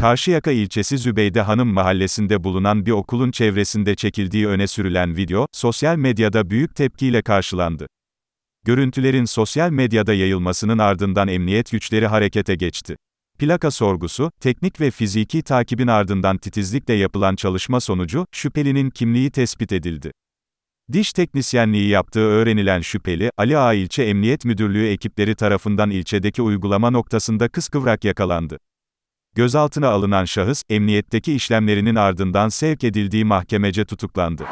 Karşıyaka ilçesi Zübeyde Hanım mahallesinde bulunan bir okulun çevresinde çekildiği öne sürülen video, sosyal medyada büyük tepkiyle karşılandı. Görüntülerin sosyal medyada yayılmasının ardından emniyet güçleri harekete geçti. Plaka sorgusu, teknik ve fiziki takibin ardından titizlikle yapılan çalışma sonucu, şüphelinin kimliği tespit edildi. Diş teknisyenliği yaptığı öğrenilen şüpheli, Ali Ağa İlçe Emniyet Müdürlüğü ekipleri tarafından ilçedeki uygulama noktasında kıskıvrak yakalandı. Gözaltına alınan şahıs, emniyetteki işlemlerinin ardından sevk edildiği mahkemece tutuklandı.